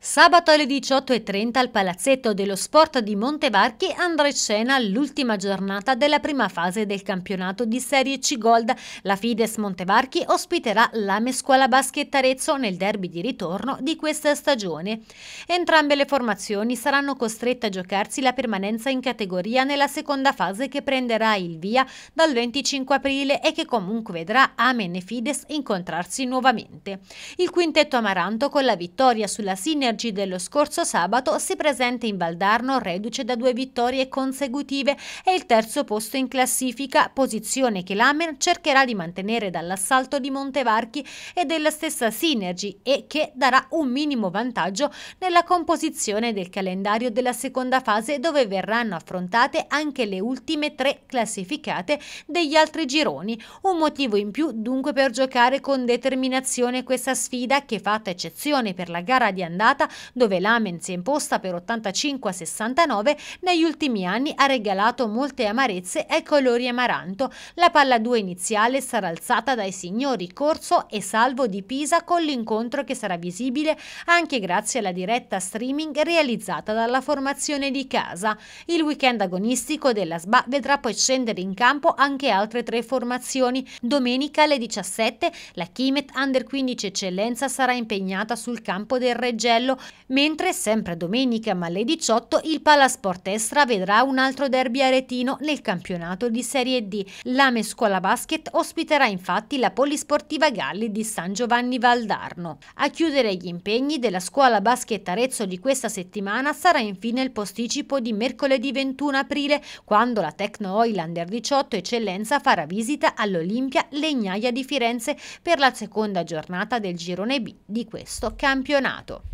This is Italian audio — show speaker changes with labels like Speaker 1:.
Speaker 1: Sabato alle 18.30 al Palazzetto dello Sport di Montevarchi andrà in scena l'ultima giornata della prima fase del campionato di Serie C Gold. La Fides Montevarchi ospiterà l'Ame Scuola Basket Arezzo nel derby di ritorno di questa stagione. Entrambe le formazioni saranno costrette a giocarsi la permanenza in categoria nella seconda fase che prenderà il via dal 25 aprile e che comunque vedrà Amen e Fides incontrarsi nuovamente. Il quintetto amaranto con la vittoria sulla Synergy dello scorso sabato si presenta in Valdarno reduce da due vittorie consecutive e il terzo posto in classifica, posizione che l'Amen cercherà di mantenere dall'assalto di Montevarchi e della stessa Synergy e che darà un minimo vantaggio nella composizione del calendario della seconda fase dove verranno affrontate anche le ultime tre classificate degli altri gironi, un motivo in più dunque per giocare con determinazione questa sfida che fatta eccezione per la gara di andata dove l'Amen si è imposta per 85 a 69, negli ultimi anni ha regalato molte amarezze ai colori amaranto. La palla 2 iniziale sarà alzata dai signori Corso e Salvo di Pisa con l'incontro che sarà visibile anche grazie alla diretta streaming realizzata dalla formazione di casa. Il weekend agonistico della SBA vedrà poi scendere in campo anche altre tre formazioni. Domenica alle 17 la Kimet Under 15 Eccellenza sarà impegnata sul campo del Reggio Mugello, mentre sempre domenica ma alle 18 il Palasport Estra vedrà un altro derby aretino nel campionato di Serie D. L'Ame Scuola Basket ospiterà infatti la Polisportiva Galli di San Giovanni Valdarno. A chiudere gli impegni della Scuola Basket Arezzo di questa settimana sarà infine il posticipo di mercoledì 21 aprile quando la Tecno Oilander 18 Eccellenza farà visita all'Olimpia Legnaia di Firenze per la seconda giornata del girone B di questo campionato.